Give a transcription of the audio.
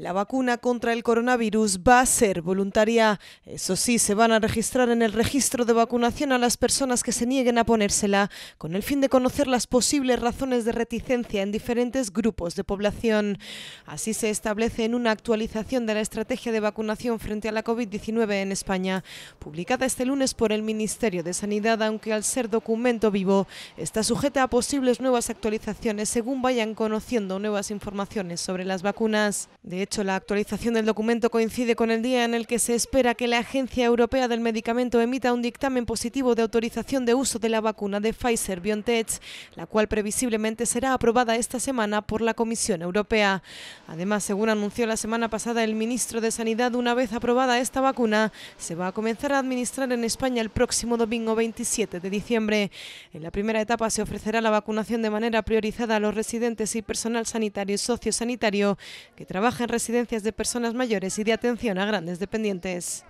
La vacuna contra el coronavirus va a ser voluntaria. Eso sí, se van a registrar en el registro de vacunación a las personas que se nieguen a ponérsela, con el fin de conocer las posibles razones de reticencia en diferentes grupos de población. Así se establece en una actualización de la estrategia de vacunación frente a la COVID-19 en España, publicada este lunes por el Ministerio de Sanidad, aunque al ser documento vivo, está sujeta a posibles nuevas actualizaciones según vayan conociendo nuevas informaciones sobre las vacunas. De hecho, la actualización del documento coincide con el día en el que se espera que la Agencia Europea del Medicamento emita un dictamen positivo de autorización de uso de la vacuna de Pfizer-BioNTech, la cual previsiblemente será aprobada esta semana por la Comisión Europea. Además, según anunció la semana pasada el ministro de Sanidad, una vez aprobada esta vacuna, se va a comenzar a administrar en España el próximo domingo 27 de diciembre. En la primera etapa se ofrecerá la vacunación de manera priorizada a los residentes y personal sanitario y sociosanitario que trabajan residencias de personas mayores y de atención a grandes dependientes.